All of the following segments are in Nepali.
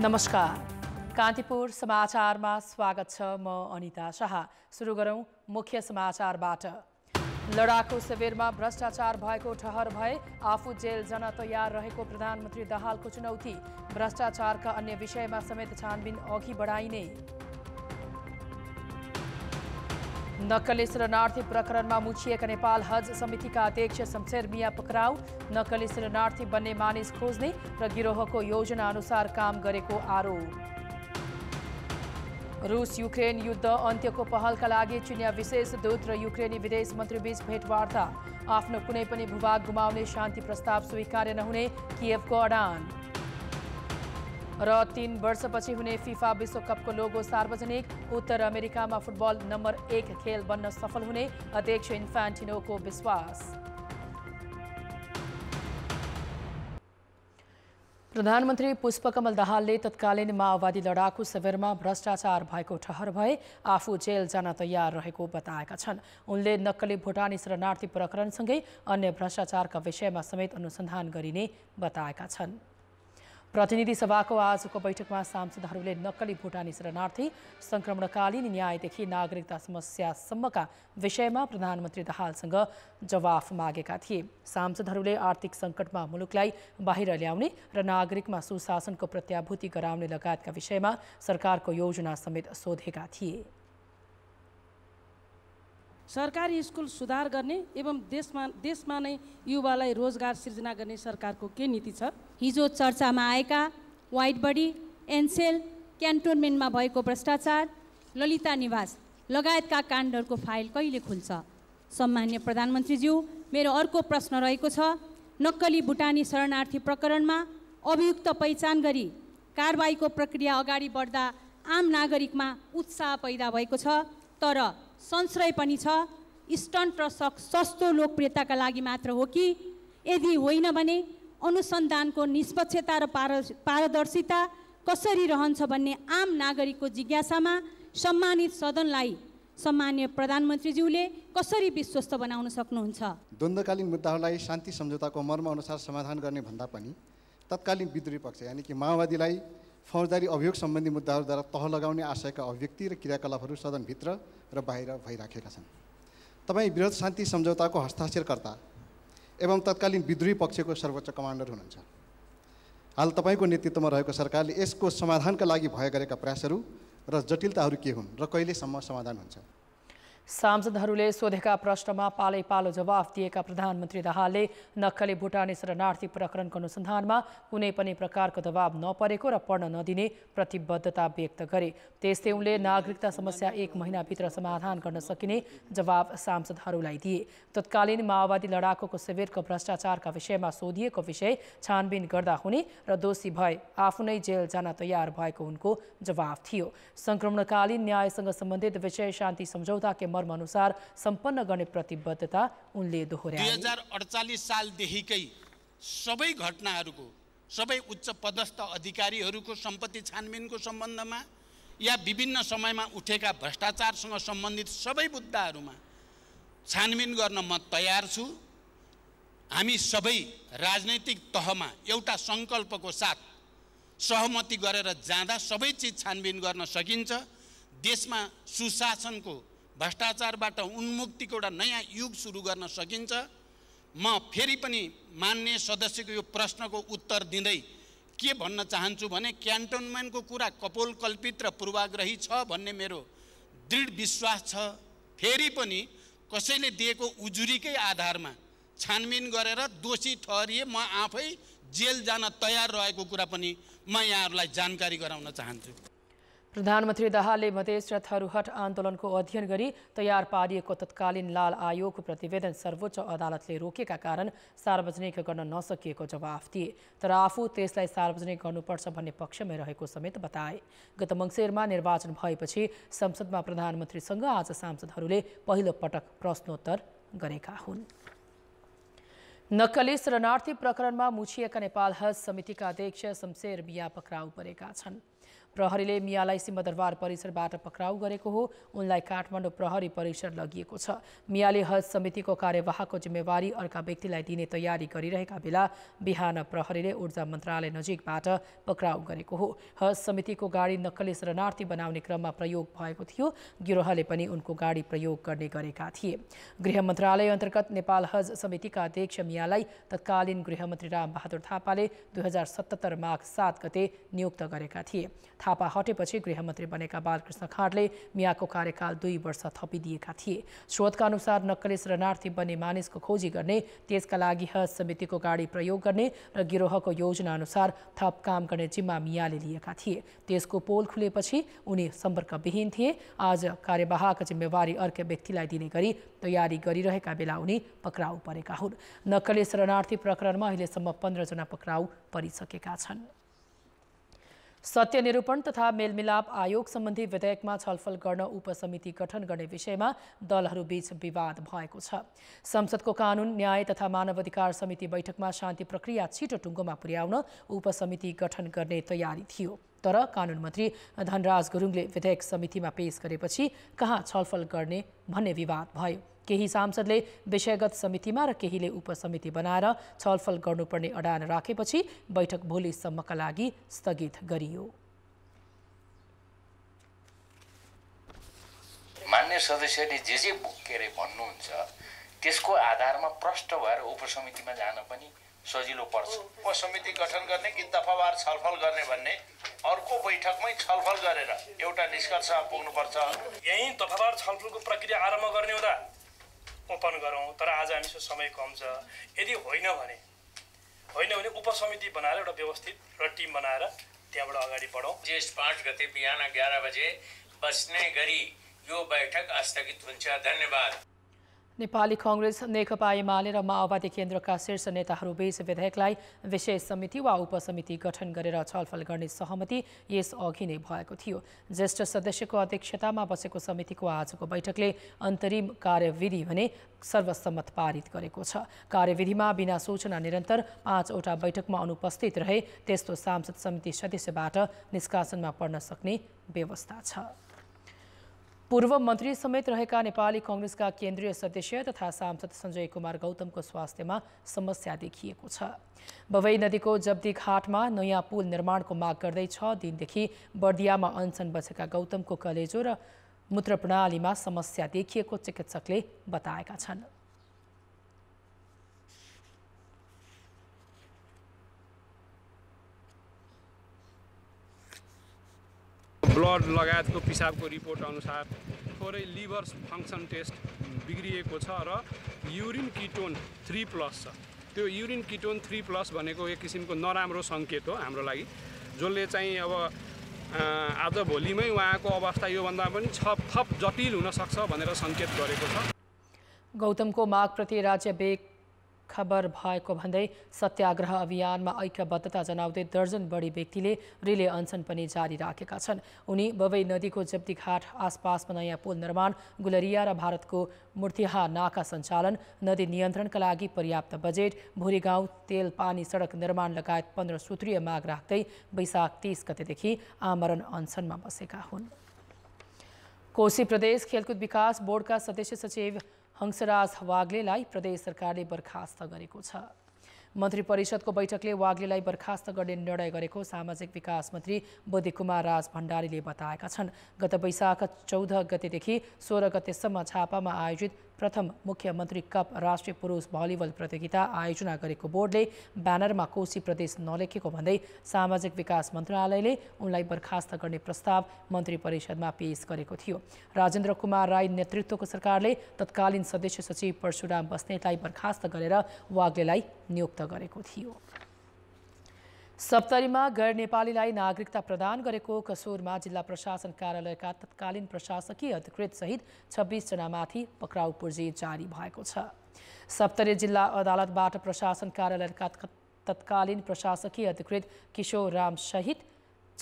नमस्कार कान्तिपुर समाचारमा स्वागत छ म अनिता शाह सुरु गरौँ मुख्य समाचारबाट लडाकु शिविरमा भ्रष्टाचार भएको ठहर भए आफू जेल जान तयार रहेको प्रधानमन्त्री दाहालको चुनौती भ्रष्टाचारका अन्य विषयमा समेत छानबिन अघि बढाइने નકલી શરણાર્થી प्रकरण में मुछी નેપાલ હજ સમિતિકા અધ્યક્ષ શમશેર मिया પકરાઉ નકલી શરણાર્થી बनने मानस खोज्ने गिरोह को योजना अनुसार काम आरोप रूस युक्रेन युद्ध अन्त्यको पहलका लागि चुनिया विशेष दूत र युक्रेनी विदेश बीच भेटवार्ता आपको कुनै भूभाग गुमाने शांति प्रस्ताव स्वीकार्य नियव को अडान र तीन वर्षपछि हुने फिफा विश्वकपको लोगो सार्वजनिक उत्तर अमेरिकामा फुटबल नम्बर एक खेल बन्न सफल हुने अध्यक्ष इन्फान्टिनोको विश्वास प्रधानमन्त्री पुष्पकमल दाहालले तत्कालीन माओवादी लडाकु शिविरमा भ्रष्टाचार भएको ठहर भए आफू जेल जान तयार रहेको बताएका छन् उनले नक्कली भुटानी शरणार्थी प्रकरणसँगै अन्य भ्रष्टाचारका विषयमा समेत अनुसन्धान गरिने बताएका छन् प्रतिनिधि सभाको आजको बैठकमा सांसदहरूले नक्कली भुटानी शरणार्थी सङ्क्रमणकालीन न्यायदेखि नागरिकता समस्यासम्मका विषयमा प्रधानमन्त्री दाहालसँग जवाफ मागेका थिए सांसदहरूले आर्थिक सङ्कटमा मुलुकलाई बाहिर ल्याउने र नागरिकमा सुशासनको प्रत्याभूति गराउने लगायतका विषयमा सरकारको योजना समेत सोधेका थिए सरकारी स्कुल सुधार गर्ने एवं देशमा देशमा नै युवालाई रोजगार सिर्जना गर्ने सरकारको के नीति छ हिजो चर्चामा आएका वाइट बडी एनसेल क्यान्टोनमेन्टमा भएको भ्रष्टाचार ललिता निवास लगायतका काण्डहरूको फाइल कहिले खुल्छ सम्मान्य प्रधानमन्त्रीज्यू मेरो अर्को प्रश्न रहेको छ नक्कली भुटानी शरणार्थी प्रकरणमा अभियुक्त पहिचान गरी कारवाहीको प्रक्रिया अगाडि बढ्दा आम नागरिकमा उत्साह पैदा भएको छ तर संश्रय पनि छ स्टन्ट र सक सस्तो लोकप्रियताका लागि मात्र हो कि यदि होइन भने अनुसन्धानको निष्पक्षता र पार पारदर्शिता कसरी रहन्छ भन्ने आम नागरिकको जिज्ञासामा सम्मानित सदनलाई सम्मान्य प्रधानमन्त्रीज्यूले कसरी विश्वस्त बनाउन सक्नुहुन्छ द्वन्द्वकालीन मुद्दाहरूलाई शान्ति सम्झौताको मर्म अनुसार समाधान गर्ने भन्दा पनि तत्कालीन विद्रोही पक्ष यानि कि माओवादीलाई फौजदारी अभियोग सम्बन्धी मुद्दाहरूद्वारा तह लगाउने आशयका अभिव्यक्ति र क्रियाकलापहरू सदनभित्र र बाहिर भइराखेका छन् तपाईँ विरोध शान्ति सम्झौताको हस्ताक्षरकर्ता एवं तत्कालीन विद्रोही पक्षको सर्वोच्च कमान्डर हुनुहुन्छ हाल तपाईँको नेतृत्वमा रहेको सरकारले यसको समाधानका लागि भए गरेका प्रयासहरू र जटिलताहरू के हुन् र कहिलेसम्म समाधान हुन्छ सांसदहरूले सोधेका प्रश्नमा पालै पालो जवाफ दिएका प्रधानमन्त्री दाहालले नक्कली भुटानी शरणार्थी प्रकरणको अनुसन्धानमा कुनै पनि प्रकारको दबाव नपरेको र पढ्न नदिने प्रतिबद्धता व्यक्त गरे त्यस्तै उनले नागरिकता समस्या एक महिनाभित्र समाधान गर्न सकिने जवाब सांसदहरूलाई दिए तत्कालीन माओवादी लडाकुको शिविरको भ्रष्टाचारका विषयमा सोधिएको विषय छानबिन गर्दा हुने र दोषी भए आफ्नै जेल जान तयार भएको उनको जवाब थियो सङ्क्रमणकालीन न्यायसँग सम्बन्धित विषय शान्ति सम्झौताकै मर्मअनुसार सम्पन्न गर्ने प्रतिबद्धता उनले दोहोऱ्याए दुई हजार अडचालिस सालदेखिकै सबै घटनाहरूको सबै उच्च पदस्थ अधिकारीहरूको सम्पत्ति छानबिनको सम्बन्धमा या विभिन्न समयमा उठेका भ्रष्टाचारसँग सम्बन्धित सबै मुद्दाहरूमा छानबिन गर्न म तयार छु हामी सबै राजनैतिक तहमा एउटा सङ्कल्पको साथ सहमति गरेर जाँदा सबै चिज छानबिन गर्न सकिन्छ देशमा सुशासनको भ्रष्टाचारबाट उन्मुक्तिको एउटा नयाँ युग सुरु गर्न सकिन्छ म फेरि पनि मान्ने सदस्यको यो प्रश्नको उत्तर दिँदै के भन्न चाहन्छु भने क्यान्टोनमेन्टको कुरा कपोल कल्पित र पूर्वाग्रही छ भन्ने मेरो दृढ विश्वास छ फेरि पनि कसैले दिएको उजुरीकै आधारमा छानबिन गरेर दोषी ठहरिए म आफै जेल जान तयार रहेको कुरा पनि म यहाँहरूलाई जानकारी गराउन चाहन्छु प्रधानमन्त्री दाहालले मधेस र थरुहट आन्दोलनको अध्ययन गरी तयार पारिएको तत्कालीन लाल आयोगको प्रतिवेदन सर्वोच्च अदालतले रोकेका कारण सार्वजनिक गर्न नसकिएको जवाफ दिए तर आफू त्यसलाई सार्वजनिक गर्नुपर्छ भन्ने पक्षमै रहेको समेत बताए गत मङ्सिरमा निर्वाचन भएपछि संसदमा प्रधानमन्त्रीसँग आज सांसदहरूले पहिलो पटक प्रश्नोत्तर गरेका हुन् नक्कली शरणार्थी प्रकरणमा मुछिएका नेपाल हज समितिका अध्यक्ष शमशेर बिया पक्राउ परेका छन् प्रहरीले मियालाई सिंहदरबार परिसरबाट पक्राउ गरेको हो उनलाई काठमाडौँ प्रहरी परिसर लगिएको छ मियाले हज समितिको कार्यवाहको जिम्मेवारी अर्का व्यक्तिलाई दिने तयारी गरिरहेका बेला बिहान प्रहरीले ऊर्जा मन्त्रालय नजिकबाट पक्राउ गरेको हो हज समितिको गाडी नक्कली शरणार्थी बनाउने क्रममा प्रयोग भएको थियो गिरोहले पनि उनको गाडी प्रयोग गर्ने गरेका थिए गृह मन्त्रालय अन्तर्गत नेपाल हज समितिका अध्यक्ष मियालाई तत्कालीन गृहमन्त्री रामबहादुर थापाले दुई हजार सतहत्तर माघ सात गते नियुक्त गरेका थिए थापा हटेपछि गृहमन्त्री बनेका बालकृष्ण खाँडले मियाको कार्यकाल दुई वर्ष थपिदिएका थिए स्रोतका अनुसार नक्कली शरणार्थी बन्ने मानिसको खोजी गर्ने त्यसका लागि हज समितिको गाडी प्रयोग गर्ने र गिरोहको योजना अनुसार थप काम गर्ने जिम्मा मियाले लिएका थिए त्यसको पोल खुलेपछि उनी सम्पर्कविहीन थिए आज कार्यवाहक जिम्मेवारी अर्कै व्यक्तिलाई दिने गरी तयारी गरिरहेका बेला उनी पक्राउ परेका हुन् नक्कली शरणार्थी प्रकरणमा अहिलेसम्म पन्ध्रजना पक्राउ परिसकेका छन् सत्य निरूपण तथा मेलमिलाप आयोग सम्बन्धी विधेयकमा छलफल गर्न उपसमिति गठन गर्ने विषयमा दलहरूबीच विवाद भएको छ संसदको कानुन न्याय तथा मानवाधिकार समिति बैठकमा शान्ति प्रक्रिया छिटो टुङ्गोमा पुर्याउन उपसमिति गठन गर्ने तयारी थियो तर कानुन मन्त्री धनराज गुरुङले विधेयक समितिमा पेश गरेपछि कहाँ छलफल गर्ने भन्ने विवाद भयो केही सांसदले विषयगत समितिमा र केहीले उपसमिति बनाएर छलफल गर्नुपर्ने अडान राखेपछि बैठक भोलिसम्मका लागि स्थगित गरियो मान्य सदस्यले जे जे के अरे भन्नुहुन्छ त्यसको आधारमा प्रष्ट भएर उपसमितिमा जान पनि सजिलो पर्छ उपसमिति गठन गर्ने कि दफावार छलफल गर्ने भन्ने अर्को बैठकमै छलफल गरेर एउटा निष्कर्ष पुग्नुपर्छ यहीँ दफावार छलफलको प्रक्रिया आरम्भ गर्ने हुँदा ओपन गरौँ तर आज हामीसँग समय कम छ यदि होइन भने होइन भने उपसमिति बनाएर एउटा व्यवस्थित र टिम बनाएर त्यहाँबाट अगाडि बढौँ जेष्ठ पाँच गते बिहान एघार बजे बस्ने गरी यो बैठक स्थगित हुन्छ धन्यवाद नेपाली कङ्ग्रेस नेकपा एमाले र माओवादी केन्द्रका शीर्ष नेताहरूबीच विधेयकलाई विशेष समिति वा उपसमिति गठन गरेर छलफल गर्ने सहमति यसअघि नै भएको थियो ज्येष्ठ सदस्यको अध्यक्षतामा बसेको समितिको आजको बैठकले अन्तरिम कार्यविधि भने सर्वसम्मत पारित गरेको छ कार्यविधिमा बिना सूचना निरन्तर पाँचवटा बैठकमा अनुपस्थित रहे त्यस्तो सांसद समिति सदस्यबाट निष्कासनमा पर्न सक्ने व्यवस्था छ पूर्व मन्त्री समेत रहेका नेपाली कङ्ग्रेसका केन्द्रीय सदस्य तथा सांसद सञ्जय कुमार गौतमको स्वास्थ्यमा समस्या देखिएको छ बवै नदीको जब्दी घाटमा नयाँ पुल निर्माणको माग गर्दै छ दिनदेखि बर्दियामा अनसन बसेका गौतमको कलेजो र मूत्र प्रणालीमा समस्या देखिएको चिकित्सकले बताएका छन् ब्लड लगायतको पिसाबको रिपोर्ट अनुसार थोरै लिभर फङ्सन टेस्ट बिग्रिएको छ र युरिन किटोन थ्री प्लस छ त्यो युरिन किटोन थ्री प्लस भनेको एक किसिमको नराम्रो सङ्केत हो हाम्रो लागि जसले चाहिँ अब आज भोलिमै उहाँको अवस्था योभन्दा पनि छप थप जटिल हुनसक्छ भनेर सङ्केत गरेको छ गौतमको मागप्रति राज्य बेग खबर भएको भन्दै सत्याग्रह अभियानमा ऐक्यबद्धता जनाउँदै दर्जन बढी व्यक्तिले रिले अनसन पनि जारी राखेका छन् उनी बबई नदीको जप्तीघाट आसपासमा नयाँ पुल निर्माण गुलरिया र भारतको मूर्तिहा नाका सञ्चालन नदी नियन्त्रणका लागि पर्याप्त बजेट भोरी गाउँ तेल पानी सडक निर्माण लगायत पन्ध्र सूत्रीय माग राख्दै वैशाख तीस गतेदेखि आमरण अनसनमा बसेका हुन् कोशी प्रदेश खेलकुद विकास बोर्डका सदस्य सचिव हंसराज वाग्लेलाई प्रदेश सरकारले बर्खास्त गरेको छ मन्त्री परिषदको बैठकले वाग्लेलाई बर्खास्त गर्ने निर्णय गरेको सामाजिक विकास मन्त्री बोधे कुमार राज भण्डारीले बताएका छन् गत वैशाख चौध गतेदेखि सोह्र गतेसम्म छापामा आयोजित प्रथम मुख्यमन्त्री कप राष्ट्रिय पुरुष भलिबल प्रतियोगिता आयोजना गरेको बोर्डले ब्यानरमा कोशी प्रदेश नलेखेको भन्दै सामाजिक विकास मन्त्रालयले उनलाई बर्खास्त गर्ने प्रस्ताव मन्त्री परिषदमा पेश गरेको थियो राजेन्द्र कुमार राई नेतृत्वको सरकारले तत्कालीन सदस्य सचिव परशुराम बस्नेतलाई बर्खास्त गरेर वाग्लेलाई नियुक्त गरेको थियो सप्तरीमा गैर नेपालीलाई नागरिकता प्रदान गरेको कसुरमा जिल्ला प्रशासन कार्यालयका तत्कालीन प्रशासकीय अधिकृतसहित छब्बिसजनामाथि पक्राउ पुर्जे जारी भएको छ सप्तरी जिल्ला अदालतबाट प्रशासन कार्यालयका तत्कालीन प्रशासकीय अधिकृत किशोर रामसहित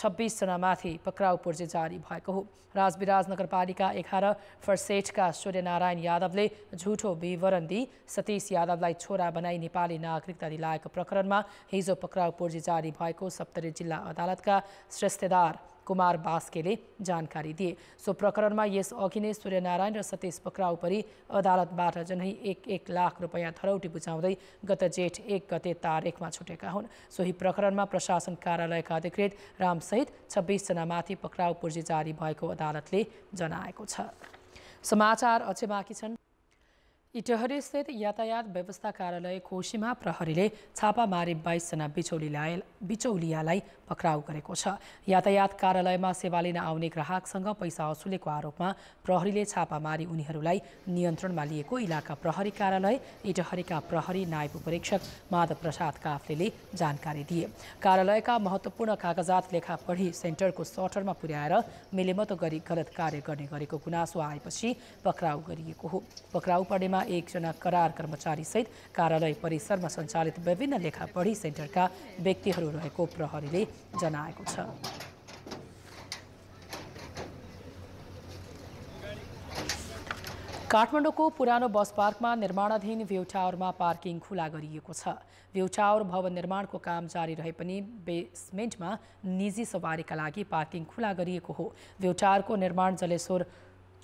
छब्बिसजनामाथि पक्राउ पुर्जे जारी भएको हो राजविराज नगरपालिका एघार फर्सेटका सूर्यनारायण यादवले झुठो विवरण दिई सतीश यादवलाई छोरा बनाई नेपाली नागरिकता दिलाएको प्रकरणमा हिजो पक्राउ पुर्जी जारी भएको सप्तरी जिल्ला अदालतका श्रेष्ठदार कुमार बास्केले जानकारी दिए सो प्रकरणमा यस अघि नै सूर्यनारायण र सतीश पक्राउ परि अदालतबाट जनै एक एक लाख रुपियाँ थरौटी बुझाउँदै गत जेठ एक गते तारेकमा छुटेका हुन् सोही प्रकरणमा प्रशासन कार्यालयका अधिकृत रामसहित छब्बिसजनामाथि पक्राउ पूर्जी जारी भएको अदालतले जनाएको छ समाचार अझै बाँकी छन् इटहरीस्थित यातायात व्यवस्था कार्यालय कोशीमा प्रहरीले छापामारी बाइसजना बिचौलियालाई बिचौलियालाई पक्राउ गरेको छ यातायात कार्यालयमा सेवा लिन आउने ग्राहकसँग पैसा असुलेको आरोपमा प्रहरीले छापा छापामारी उनीहरूलाई नियन्त्रणमा लिएको इलाका प्रहरी कार्यालय इटहरीका प्रहरी नायब उपरीक्षक माधव प्रसाद काफ्ले जानकारी दिए कार्यालयका महत्त्वपूर्ण कागजात लेखा पढी सेन्टरको सटरमा पुर्याएर मिलेमतो गरी गलत कार्य गर्ने गरेको गुनासो आएपछि पक्राउ गरिएको हो पक्राउ पर्नेमा एकजना करार कर्मचारी सहित कार्यालय परिसरमा सञ्चालित विभिन्न लेखापढी सेन्टरका व्यक्तिहरू रहेको प्रहरीले जनाएको छ काठमाडौँको पुरानो बस पार्कमा निर्माणाधीन भ्यू टावरमा पार्किङ खुला गरिएको छ भ्यू टावर भवन निर्माणको काम जारी रहे पनि बेसमेन्टमा निजी सवारीका लागि पार्किङ खुला गरिएको हो भ्यू निर्माण जलेश्वर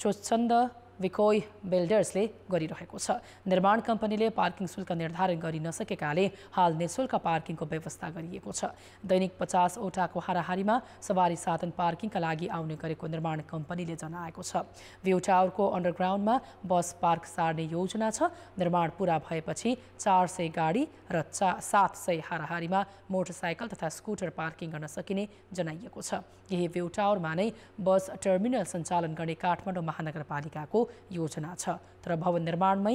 चोचन्द विकोय बिल्डर्सले गरिरहेको छ निर्माण कम्पनीले पार्किङ शुल्क निर्धारण गरि नसकेकाले हाल निशुल्क पार्किङको व्यवस्था गरिएको छ दैनिक पचासवटाको हाराहारीमा सवारी साधन पार्किङका लागि आउने गरेको निर्माण कम्पनीले जनाएको छ भ्यू टावरको अन्डरग्राउन्डमा बस पार्क सार्ने योजना छ निर्माण पुरा भएपछि चार सय गाडी र चा सात सय हाराहारीमा मोटरसाइकल तथा स्कुटर पार्किङ गर्न सकिने जनाइएको छ यही भ्यू टावरमा नै बस टर्मिनल सञ्चालन गर्ने काठमाडौँ महानगरपालिकाको योजना छ तर भवन निर्माणमै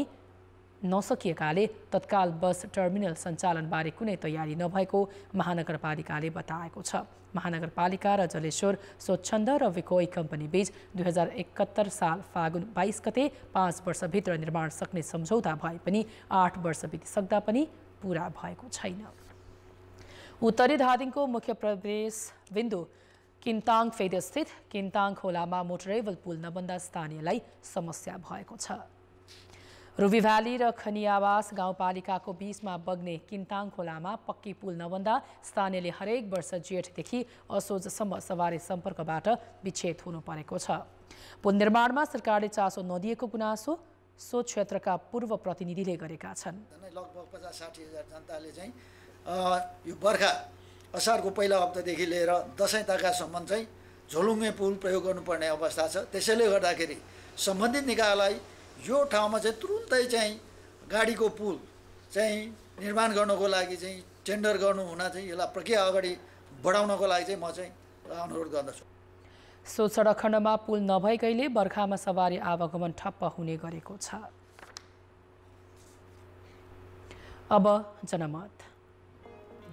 नसकिएकाले तत्काल बस टर्मिनल सञ्चालनबारे कुनै तयारी नभएको महानगरपालिकाले बताएको छ महानगरपालिका र जलेश्वर स्वच्छन्द र विकोई कम्पनी बीच दुई हजार एकहत्तर साल फागुन बाइस गते पाँच वर्षभित्र निर्माण सक्ने सम्झौता भए पनि आठ वर्ष बितिसक्दा पनि पुरा भएको छैन उत्तरी धादिङको मुख्य प्रवेश बिन्दु किन्ताङ फेदस्थित किन्ताङ खोलामा मोटरेबल पुल नबन्दा स्थानीयलाई समस्या भएको छ रुबी भ्याली र खनियावास गाउँपालिकाको बीचमा बग्ने किन्ताङ खोलामा पक्की पुल नबन्दा स्थानीयले हरेक वर्ष जेठदेखि असोजसम्म सवारी सम्पर्कबाट विच्छेद हुनु परेको छ पुल निर्माणमा सरकारले चासो नदिएको गुनासो सो क्षेत्रका पूर्व प्रतिनिधिले गरेका छन् लगभग पचास साठी हजार जनताले चाहिँ यो बर्खा असारको पहिला हप्तादेखि लिएर दसैँ ताकासम्म चाहिँ झोलुङ्गे पुल प्रयोग गर्नुपर्ने अवस्था छ त्यसैले गर्दाखेरि सम्बन्धित निकायलाई यो ठाउँमा चाहिँ तुरुन्तै चाहिँ गाडीको पुल चाहिँ निर्माण गर्नको लागि चाहिँ टेन्डर गर्नु हुन चाहिँ यसलाई प्रक्रिया अगाडि बढाउनको लागि चाहिँ म चाहिँ अनुरोध गर्दछु सो सडक खण्डमा पुल नभएकैले बर्खामा सवारी आवागमन ठप्प हुने गरेको छ अब जनमत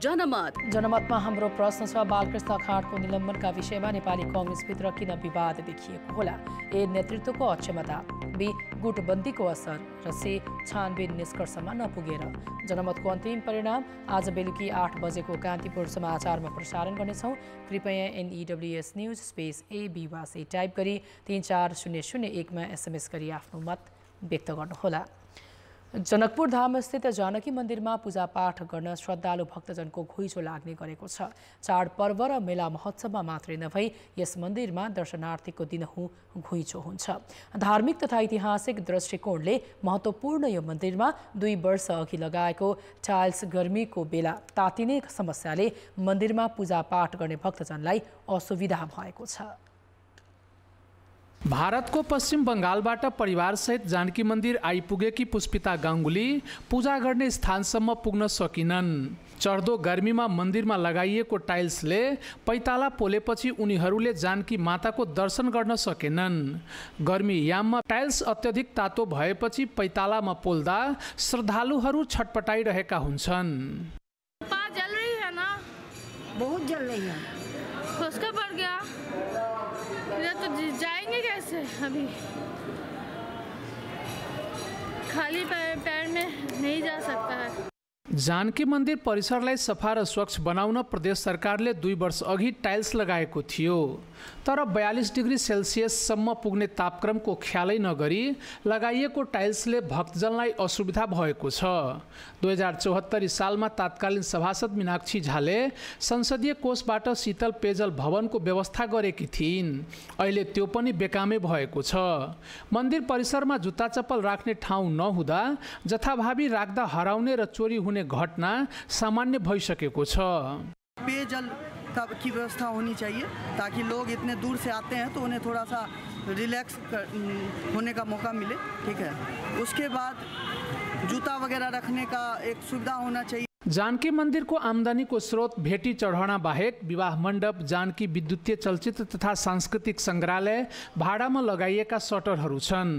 जनमत जनमतमा हाम्रो प्रश्न छ बालकृष्ण खाँडको निलम्बनका विषयमा नेपाली कङ्ग्रेसभित्र किन विवाद देखिएको होला ए नेतृत्वको अक्षमता बी गुटबन्दीको असर र से छानबिन निष्कर्षमा नपुगेर जनमतको अन्तिम परिणाम आज बेलुकी आठ बजेको कान्तिपुर समाचारमा प्रसारण गर्नेछौँ कृपया एनइडब्ल्युएस न्युज स्पेस एबी वासी टाइप गरी तिन चार शून्य शून्य एकमा एसएमएस गरी आफ्नो मत व्यक्त गर्नुहोला जनकपुर धामस्थित जानकी मन्दिरमा पूजापाठ गर्न श्रद्धालु भक्तजनको घुइँचो लाग्ने गरेको छ चाडपर्व र मेला महोत्सवमा मात्रै नभई यस मन्दिरमा दर्शनार्थीको दिनहुँ घुइँचो हुन्छ धार्मिक तथा ऐतिहासिक दृष्टिकोणले महत्त्वपूर्ण यो मन्दिरमा दुई वर्ष अघि लगाएको टाइल्स गर्मीको बेला तातिने समस्याले मन्दिरमा पूजापाठ गर्ने भक्तजनलाई असुविधा भएको छ भारतको पश्चिम बङ्गालबाट परिवारसहित जानकी मन्दिर आइपुगेकी पुष्पिता गाङ्गुली पूजा गर्ने स्थानसम्म पुग्न सकिनन् चढ्दो गर्मीमा मन्दिरमा लगाइएको टाइल्सले पैताला पोलेपछि उनीहरूले जानकी माताको दर्शन गर्न सकेनन् गर्मी याममा टाइल्स अत्यधिक तातो भएपछि पैतालामा पोल्दा श्रद्धालुहरू छटपटाइरहेका हुन्छन् बहुत जल रही है। तो जाएंगे कैसे अभी खाली पैर में नहीं जा सकता है जानकी मन्दिर परिसरलाई सफा र स्वच्छ बनाउन प्रदेश सरकारले दुई अघि टाइल्स लगाएको थियो तर बयालिस डिग्री सेल्सियससम्म पुग्ने तापक्रमको ख्यालै नगरी लगाइएको टाइल्सले भक्तजनलाई असुविधा भएको छ दुई हजार चौहत्तरी सालमा तात्कालीन सभासद मिनाक्षी झाले संसदीय कोषबाट शीतल पेयजल भवनको व्यवस्था गरेकी थिइन् अहिले त्यो पनि बेकामै भएको छ मन्दिर परिसरमा जुत्ता चप्पल राख्ने ठाउँ नहुँदा जथाभावी राख्दा हराउने र चोरी हुने घटना सामान्य भइसकेको छ पेयजल तब की व्यवस्था होनी चाहिए ताकि लोग इतने दूर से आते हैं तो उन्हें थोड़ा सा रिलैक्स हम्म, होने का मौका मिले ठीक है उसके बाद जूता वगैरह रखने का एक सुविधा होना चाहिए जानकी मन्दिरको आम्दानीको स्रोत भेटी चढाउन बाहेक विवाह मण्डप जानकी विद्युतीय चलचित्र तथा सांस्कृतिक सङ्ग्रहालय भाडामा लगाइएका सटरहरू छन्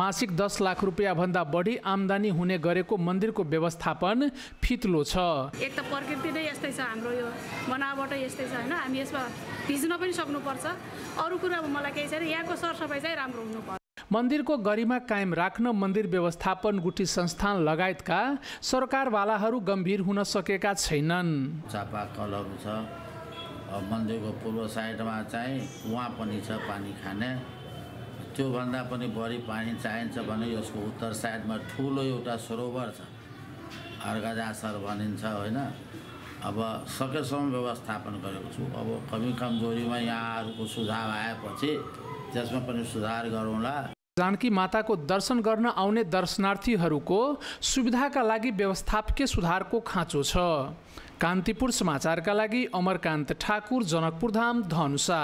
मासिक दस लाख रुपियाँभन्दा बढी आम्दानी हुने गरेको मन्दिरको व्यवस्थापन फितलो छ एक त प्रकृति नै यस्तै छ हाम्रो यो बनावट यस्तै छ होइन हामी यसमा भिज्न पनि सक्नुपर्छ अरू कुरा मलाई केही छैन यहाँको सरसफाइ चाहिँ राम्रो हुनुपर्छ मन्दिरको गरिमा कायम राख्न मन्दिर व्यवस्थापन गुठी संस्थान लगायतका सरकारवालाहरू गम्भीर हुन सकेका छैनन् चापा छ मन्दिरको पूर्व साइडमा चाहिँ उहाँ पनि छ पानी खाने त्योभन्दा पनि बढी पानी चाहिन्छ भने यसको उत्तर साइडमा ठुलो एउटा सरोवर छ अर्घाजासर भनिन्छ होइन अब सकेसम्म व्यवस्थापन गरेको छु अब कमी कमजोरीमा यहाँहरूको सुझाव आएपछि त्यसमा पनि सुधार गरौँला जानकी माताको दर्शन गर्न आउने दर्शनार्थीहरूको सुविधाका लागि व्यवस्थापकीय सुधारको खाँचो छ कान्तिपुर समाचारका लागि अमरकान्त ठाकुर जनकपुरधाम धनुषा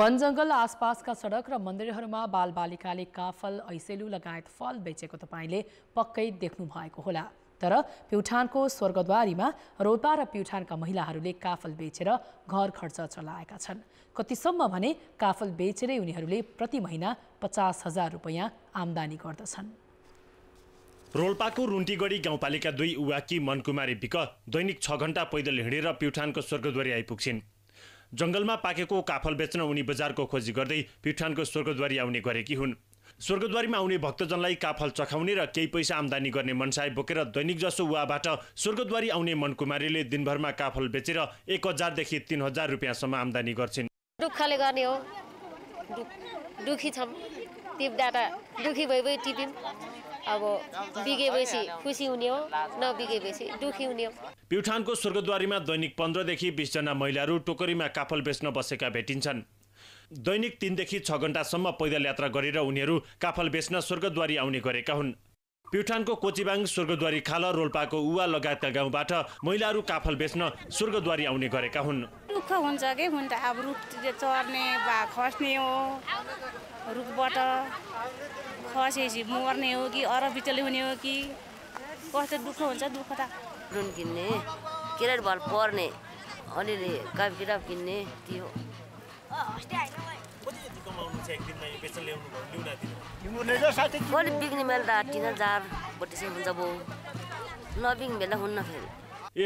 वनजङ्गल आसपासका सडक र मन्दिरहरूमा बालबालिकाले काफल ऐसेलु लगायत फल बेचेको तपाईँले पक्कै देख्नु भएको होला तर प्युठानको स्वर्गद्वारीमा रोल्पा र प्युठानका महिलाहरूले काफल बेचेर घर खर्च चलाएका छन् कतिसम्म भने काफल बेचेरै उनीहरूले प्रति महिना पचास हजार रुपियाँ आम्दानी गर्दछन् रोल्पाको रुन्टीगढी गाउँपालिका दुई उवाकी मनकुमारी विक दैनिक छ घन्टा पैदल हिँडेर प्युठानको स्वर्गद्वारी आइपुग्छिन् जङ्गलमा पाकेको काफल बेच्न उनी बजारको खोजी गर्दै प्युठानको स्वर्गद्वारी आउने गरेकी हुन् स्वर्गद्वारीमा आउने भक्तजनलाई काफल चखाउने र केही पैसा आम्दानी गर्ने मनसाय बोकेर दैनिक जसो वाबाट स्वर्गद्वारी आउने मनकुमारीले दिनभरमा काफल बेचेर एक हजारदेखि तिन हजार रुपियाँसम्म आम्दानी गर्छिन् दुःखले गर्ने हो दुःखी छौँ टिप्दा त दुःखी भइ भइ टिप्यौँ अब बिगेपछि खुसी हुने हो नबिगेपछि दुःखी हुने हो प्युठानको स्वर्गद्वारीमा दैनिक पन्ध्रदेखि बिसजना महिलाहरू टोकरीमा काफल बेच्न बसेका भेटिन्छन् दैनिक तिनदेखि छ घन्टासम्म पैदल यात्रा गरेर उनीहरू काफल बेच्न स्वर्गद्वारी आउने गरेका हुन् प्युठानको कोचिबाङ स्वर्गद्वारी खाल रोल्पाको उवा लगायतका गाउँबाट महिलाहरू काफल बेच्न स्वर्गद्वारी आउने गरेका हुन् दुःख हुन्छ कि हुन त अब रुख चढ्ने वा खस्ने हो रुखबाट खसेपछि मर्ने हो कि अरब बिचले हुने हो कि कस्तो दुःख हुन्छ दुःख त किन्ने क्यारेट भल पर्ने अलिअलि किताब किन्ने त्यो यस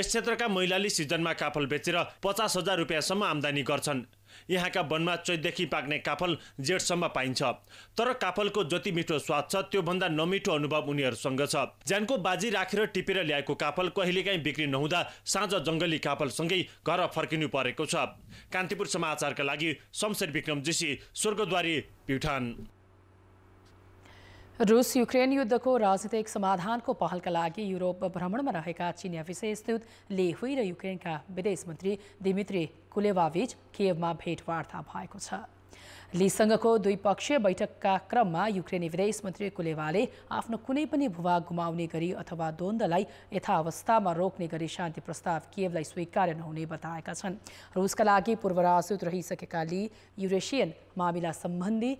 क्षेत्रका महिलाले सिजनमा काफल बेचेर पचास हजार रुपियाँसम्म आम्दानी गर्छन् यहाँका वनमा चैतदेखि पाक्ने काफल जेठसम्म पाइन्छ तर काफलको जति मिठो स्वाद छ त्योभन्दा नमिठो अनुभव उनीहरूसँग छ ज्यानको बाजी राखेर टिपेर ल्याएको काफल कहिलेकाहीँ बिक्री नहुँदा साँझ जङ्गली काफलसँगै घर फर्किनु परेको छ कान्तिपुर समाचारका लागि शमशेर विक्रम जोशी स्वर्गद्वारी प्युठान रुस युक्रेन युद्धको राजनीतिक समाधानको पहलका लागि युरोप भ्रमणमा रहेका चिनिया विशेषदूत ले हुई र युक्रेनका विदेश मन्त्री दिमित्री कुलेवाबीच केवमा भेटवार्ता भएको छ लीसँगको द्विपक्षीय बैठकका क्रममा युक्रेनी विदेश मन्त्री कुलेवाले आफ्नो कुनै पनि भूभाग गुमाउने गरी अथवा द्वन्द्वलाई यथावस्थामा रोक्ने गरी शान्ति प्रस्ताव केवलाई स्वीकार्य नहुने बताएका छन् रुसका लागि पूर्व राजदूत रहिसकेका ली युरेसियन मामिला सम्बन्धी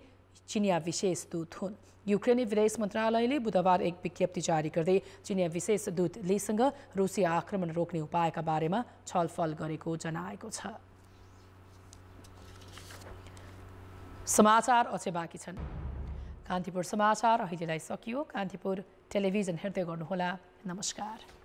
चिनिया विशेष दूत हुन् युक्रेनी विदेश मन्त्रालयले बुधबार एक विज्ञप्ति जारी गर्दै चिनिया विशेष दूत लीसँग रुसी आक्रमण रोक्ने उपायका बारेमा छलफल गरेको जनाएको छ समाचार अझै बाँकी छन् कान्तिपुर समाचार अहिलेलाई सकियो कान्तिपुर टेलिभिजन हेर्दै गर्नुहोला नमस्कार